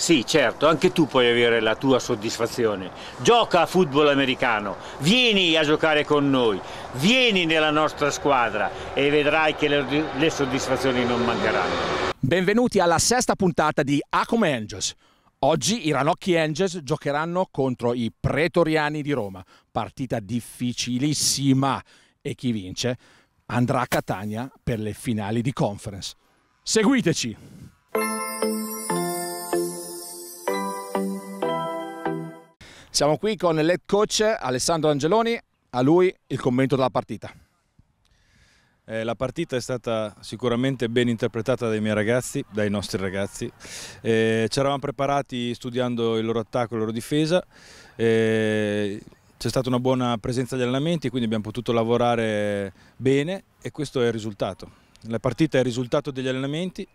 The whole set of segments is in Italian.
Sì, certo, anche tu puoi avere la tua soddisfazione. Gioca a football americano, vieni a giocare con noi, vieni nella nostra squadra e vedrai che le, le soddisfazioni non mancheranno. Benvenuti alla sesta puntata di A Angels. Oggi i Ranocchi Angels giocheranno contro i Pretoriani di Roma. Partita difficilissima e chi vince andrà a Catania per le finali di conference. Seguiteci! Siamo qui con l'head coach Alessandro Angeloni, a lui il commento della partita. Eh, la partita è stata sicuramente ben interpretata dai miei ragazzi, dai nostri ragazzi. Eh, ci eravamo preparati studiando il loro attacco e la loro difesa. Eh, c'è stata una buona presenza agli allenamenti, quindi abbiamo potuto lavorare bene e questo è il risultato. La partita è il risultato degli allenamenti,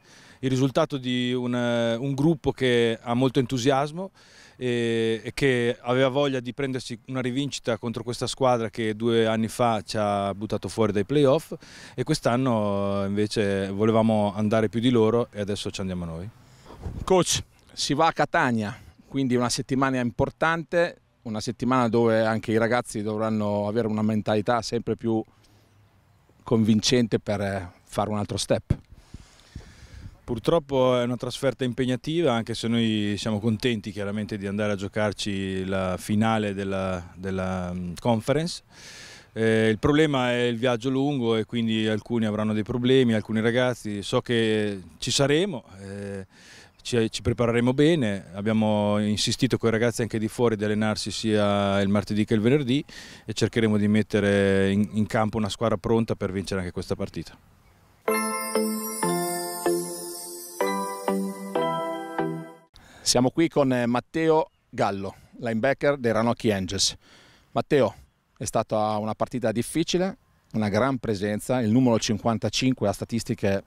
il risultato di un, eh, un gruppo che ha molto entusiasmo, e, e, che aveva voglia di prendersi una rivincita contro questa squadra che due anni fa ci ha buttato fuori dai playoff e quest'anno eh, invece volevamo andare più di loro e adesso ci andiamo noi. Coach, si va a Catania, quindi una settimana importante, una settimana dove anche i ragazzi dovranno avere una mentalità sempre più convincente per fare un altro step. Purtroppo è una trasferta impegnativa, anche se noi siamo contenti chiaramente di andare a giocarci la finale della, della mm, conference. Eh, il problema è il viaggio lungo e quindi alcuni avranno dei problemi, alcuni ragazzi. So che ci saremo, eh, ci, ci, prepareremo bene, abbiamo insistito con i ragazzi anche di fuori di allenarsi sia il martedì che il venerdì e cercheremo di mettere in, in campo una squadra pronta per vincere anche questa partita. Siamo qui con eh, Matteo Gallo, linebacker dei Ranocchi Angels. Matteo, è stata una partita difficile, una gran presenza, il numero 55 a statistiche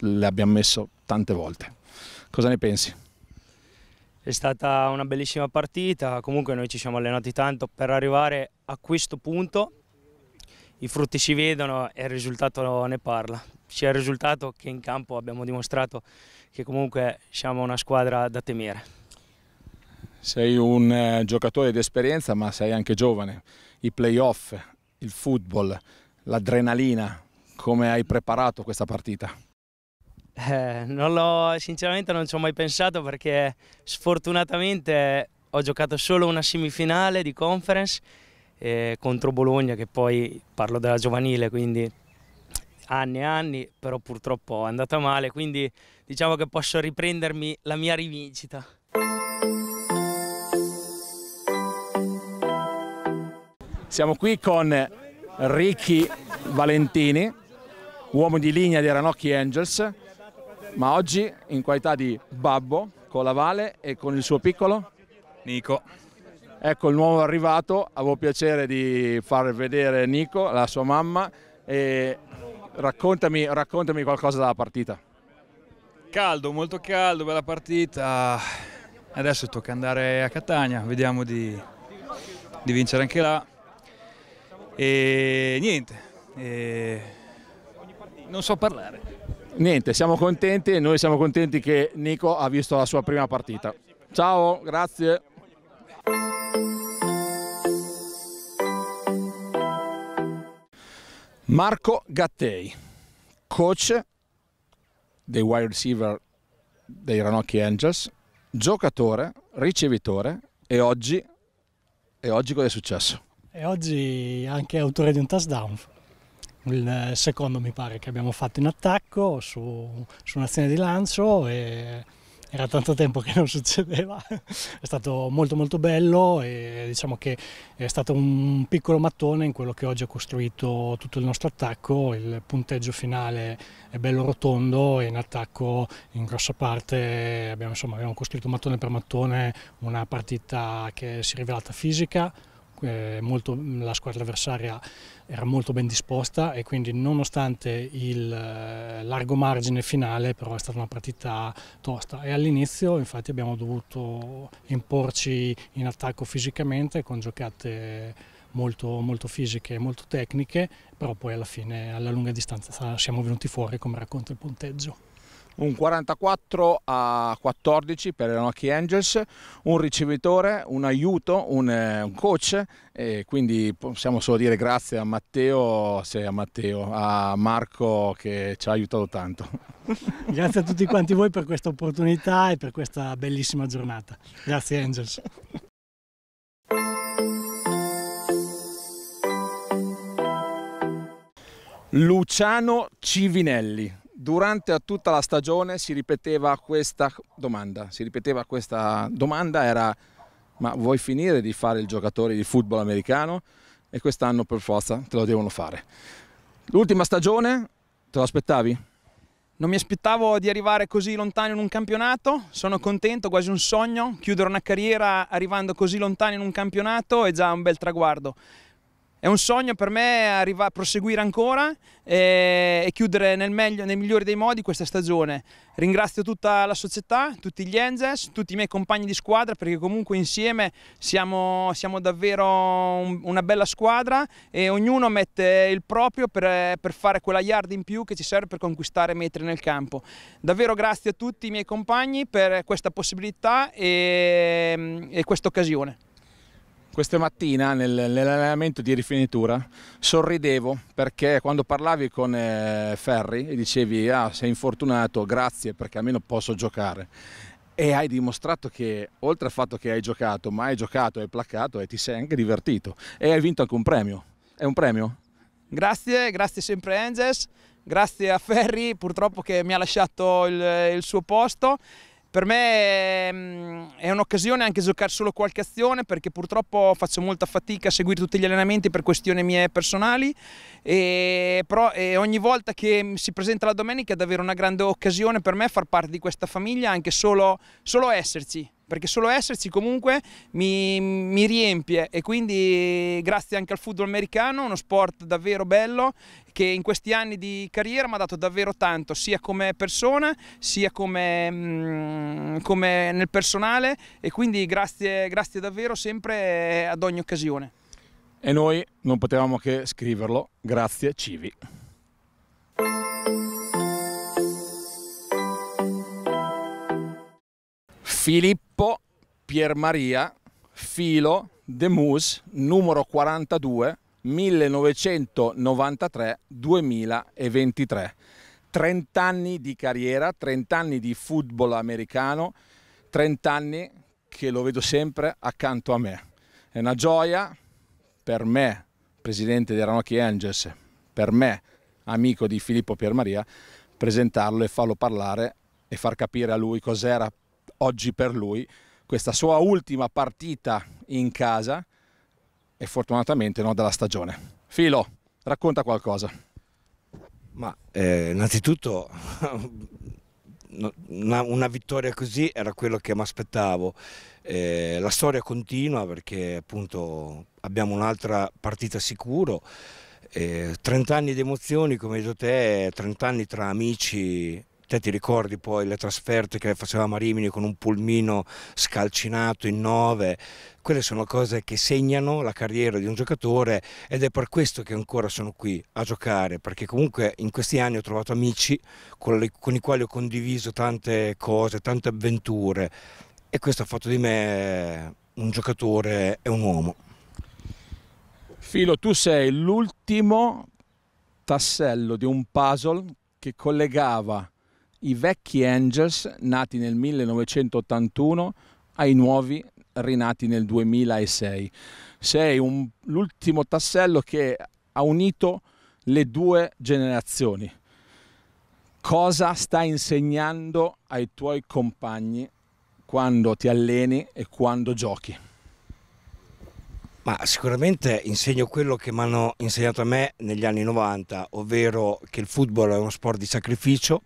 le abbiamo messo tante volte. Cosa ne pensi? È stata una bellissima partita, comunque noi ci siamo allenati tanto per arrivare a questo punto, i frutti si vedono e il risultato ne parla sia il risultato che in campo abbiamo dimostrato che comunque siamo una squadra da temere. Sei un eh, giocatore di esperienza ma sei anche giovane, i playoff, il football, l'adrenalina, come hai preparato questa partita? Eh, non sinceramente non ci ho mai pensato perché sfortunatamente ho giocato solo una semifinale di conference eh, contro Bologna che poi parlo della giovanile quindi anni e anni, però purtroppo è andata male, quindi diciamo che posso riprendermi la mia rivincita. Siamo qui con Ricky Valentini, uomo di linea dei Ranocchi Angels, ma oggi in qualità di babbo con la Vale e con il suo piccolo Nico. Ecco il nuovo arrivato, avevo piacere di far vedere Nico, la sua mamma e Raccontami, raccontami qualcosa della partita. Caldo, molto caldo, bella partita. Adesso tocca andare a Catania, vediamo di, di vincere anche là. E niente, e... non so parlare. Niente, siamo contenti, e noi siamo contenti che Nico ha visto la sua prima partita. Ciao, grazie. Marco Gattei, coach dei wide receiver dei Ranocchi Angels, giocatore, ricevitore e oggi, e oggi cosa è successo? E oggi anche autore di un touchdown, il secondo mi pare che abbiamo fatto in attacco su, su un'azione di lancio e era tanto tempo che non succedeva, è stato molto molto bello e diciamo che è stato un piccolo mattone in quello che oggi ha costruito tutto il nostro attacco, il punteggio finale è bello rotondo e in attacco in grossa parte abbiamo, insomma, abbiamo costruito mattone per mattone una partita che si è rivelata fisica, eh, molto, la squadra avversaria era molto ben disposta e quindi nonostante il eh, largo margine finale però è stata una partita tosta e all'inizio infatti abbiamo dovuto imporci in attacco fisicamente con giocate molto, molto fisiche e molto tecniche però poi alla fine alla lunga distanza siamo venuti fuori come racconta il punteggio un 44 a 14 per le Nokia Angels, un ricevitore, un aiuto, un, eh, un coach e quindi possiamo solo dire grazie a Matteo, sì, a Matteo, a Marco che ci ha aiutato tanto. grazie a tutti quanti voi per questa opportunità e per questa bellissima giornata. Grazie Angels. Luciano Civinelli, Durante tutta la stagione si ripeteva questa domanda, si ripeteva questa domanda era ma vuoi finire di fare il giocatore di football americano? E quest'anno per forza te lo devono fare. L'ultima stagione, te lo aspettavi? Non mi aspettavo di arrivare così lontano in un campionato, sono contento, quasi un sogno, chiudere una carriera arrivando così lontano in un campionato è già un bel traguardo. È un sogno per me arrivare, proseguire ancora e, eh, e chiudere nel meglio, nei migliori dei modi questa stagione. Ringrazio tutta la società, tutti gli Angels, tutti i miei compagni di squadra perché comunque insieme siamo, siamo davvero un, una bella squadra e ognuno mette il proprio per, per, fare quella yard in più che ci serve per conquistare metri nel campo. Davvero grazie a tutti i miei compagni per questa possibilità e, e questa occasione. Questa mattina nell'allenamento di rifinitura sorridevo perché quando parlavi con eh, Ferri e dicevi ah sei infortunato, grazie perché almeno posso giocare e hai dimostrato che oltre al fatto che hai giocato, ma hai giocato, hai placcato e ti sei anche divertito e hai vinto anche un premio. È un premio? Grazie, grazie sempre Angels, grazie a Ferri purtroppo che mi ha lasciato il, il suo posto per me mm, è un'occasione anche giocare solo qualche azione perché purtroppo faccio molta fatica a seguire tutti gli allenamenti per questioni mie personali, e però ogni volta che si presenta la domenica è davvero una grande occasione per me far parte di questa famiglia, anche solo, solo esserci perché solo esserci comunque mi, mi, riempie e quindi grazie anche al football americano, uno sport davvero bello che in questi anni di carriera mi ha dato davvero tanto, sia come persona, sia come, mm, come nel personale e quindi grazie, grazie davvero sempre eh, ad ogni occasione. E noi non potevamo che scriverlo, grazie Civi. Filippo Pier Maria Filo De Mus, numero 42, 1993-2023. 30 anni di carriera, 30 anni di football americano, 30 anni che lo vedo sempre accanto a me. È una gioia per me, presidente dei Ranocchi Angels, per me, amico di Filippo Piermaria, presentarlo e farlo parlare e far capire a lui cos'era oggi per lui questa sua ultima partita in casa e fortunatamente no della stagione. Filo, racconta qualcosa. Ma eh, innanzitutto una, una, vittoria così era quello che mi aspettavo. Eh, la storia continua perché appunto abbiamo un'altra partita sicuro. Eh, 30 anni di emozioni, come hai detto te, 30 anni tra amici Te ti ricordi poi le trasferte che faceva Marimini con un pulmino scalcinato in nove? Quelle sono cose che segnano la carriera di un giocatore ed è per questo che ancora sono qui a giocare, perché comunque in questi anni ho trovato amici con, le, con i quali ho condiviso tante cose, tante avventure e questo ha fatto di me un giocatore e un uomo. Filo, tu sei l'ultimo tassello di un puzzle che collegava i vecchi Angels nati nel 1981 ai nuovi rinati nel 2006. Sei un, l'ultimo tassello che ha unito le due generazioni. Cosa stai insegnando ai tuoi compagni quando ti alleni e quando giochi? Ma sicuramente insegno quello che mi hanno insegnato a me negli anni 90, ovvero che il football è uno sport di sacrificio,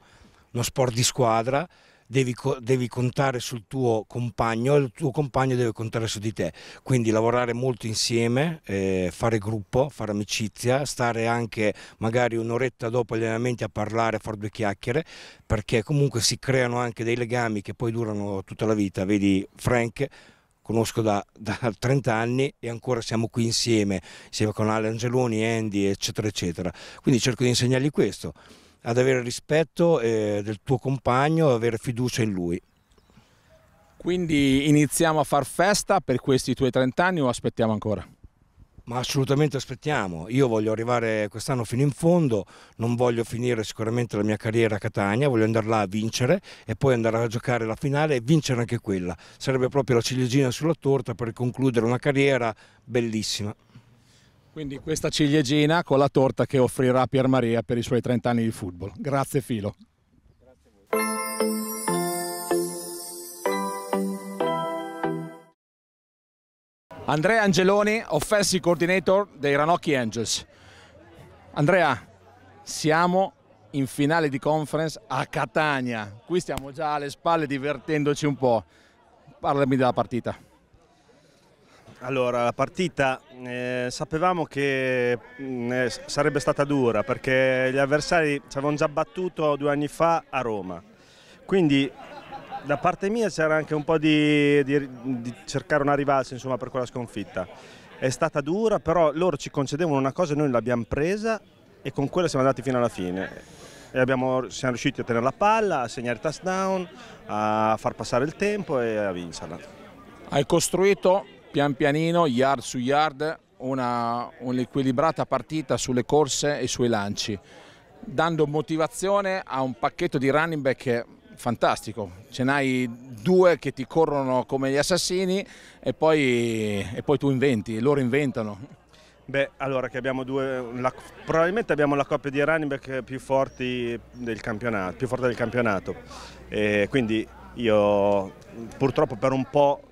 uno sport di squadra, devi, devi contare sul tuo compagno e il tuo compagno deve contare su di te. Quindi lavorare molto insieme, eh, fare gruppo, fare amicizia, stare anche magari un'oretta dopo gli allenamenti a parlare, a fare due chiacchiere, perché comunque si creano anche dei legami che poi durano tutta la vita. Vedi Frank conosco da, da, 30 anni e ancora siamo qui insieme, insieme con Ale Angeloni, Andy, eccetera, eccetera. Quindi cerco di insegnargli questo ad avere rispetto eh, del tuo compagno e avere fiducia in lui. Quindi iniziamo a far festa per questi tuoi 30 anni o aspettiamo ancora? Ma assolutamente aspettiamo, io voglio arrivare quest'anno fino in fondo, non voglio finire sicuramente la mia carriera a Catania, voglio andare là a vincere e poi andare a giocare la finale e vincere anche quella. Sarebbe proprio la ciliegina sulla torta per concludere una carriera bellissima. Quindi questa ciliegina con la torta che offrirà Pier Maria per i suoi 30 anni di football. Grazie Filo. Andrea Angeloni, offensive coordinator dei Ranocchi Angels. Andrea, siamo in finale di conference a Catania. Qui stiamo già alle spalle divertendoci un po'. Parlami della partita. Allora, la partita eh, sapevamo che mh, mm, eh, sarebbe stata dura perché gli avversari ci avevano già battuto due anni fa a Roma, quindi da parte mia c'era anche un po' di, di, di cercare una rivalsa insomma, per quella sconfitta. È stata dura, però loro ci concedevano una cosa e noi l'abbiamo presa e con quella siamo andati fino alla fine. Abbiamo, siamo riusciti a tenere la palla, a segnare il touchdown, a far passare il tempo e a vincerla. Hai costruito pian pianino, yard su yard, un'equilibrata un partita sulle corse e sui lanci, dando motivazione a un pacchetto di running back fantastico. Ce n'hai due che ti corrono come gli assassini e poi, e poi tu inventi, loro inventano. Beh, allora che abbiamo due, la, probabilmente abbiamo la coppia di running back più, forti del più forte del campionato. E quindi io purtroppo per un po'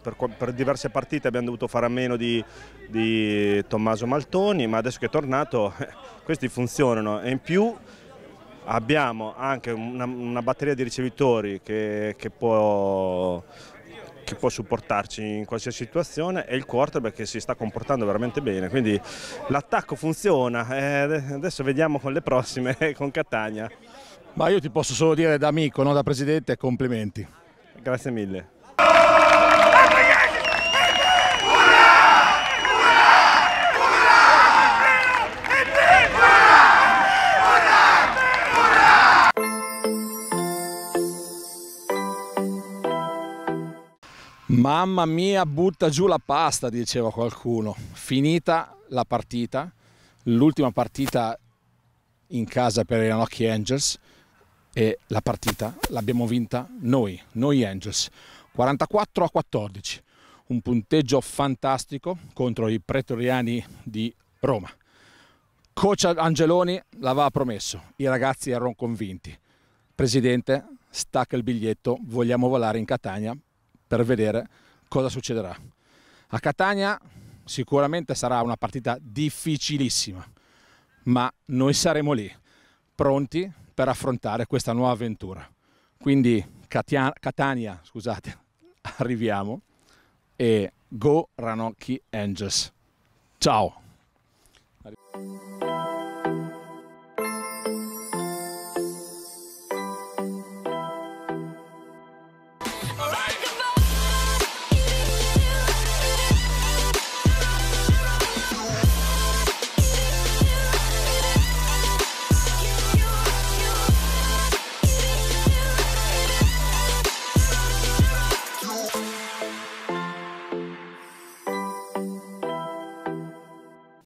per, per, diverse partite abbiamo dovuto fare a meno di, di Tommaso Maltoni, ma adesso che è tornato eh, questi funzionano e in più abbiamo anche una, una batteria di ricevitori che, che, può, che, può supportarci in qualsiasi situazione e il quarterback che si sta comportando veramente bene quindi l'attacco funziona eh, adesso vediamo con le prossime con Catania ma io ti posso solo dire da amico, non da presidente, complimenti. Grazie mille. Mamma mia, butta giù la pasta, diceva qualcuno. Finita la partita, l'ultima partita in casa per i Ranocchi Angels e la partita l'abbiamo vinta noi, noi Angels, 44 a 14. Un punteggio fantastico contro i pretoriani di Roma. Coach Angeloni l'aveva promesso, i ragazzi erano convinti. Presidente, stacca il biglietto, vogliamo volare in Catania per vedere cosa succederà. A Catania sicuramente sarà una partita difficilissima, ma noi saremo lì, pronti per affrontare questa nuova avventura. Quindi Catia Catania, scusate, arriviamo e go Ranocchi Angels. Ciao!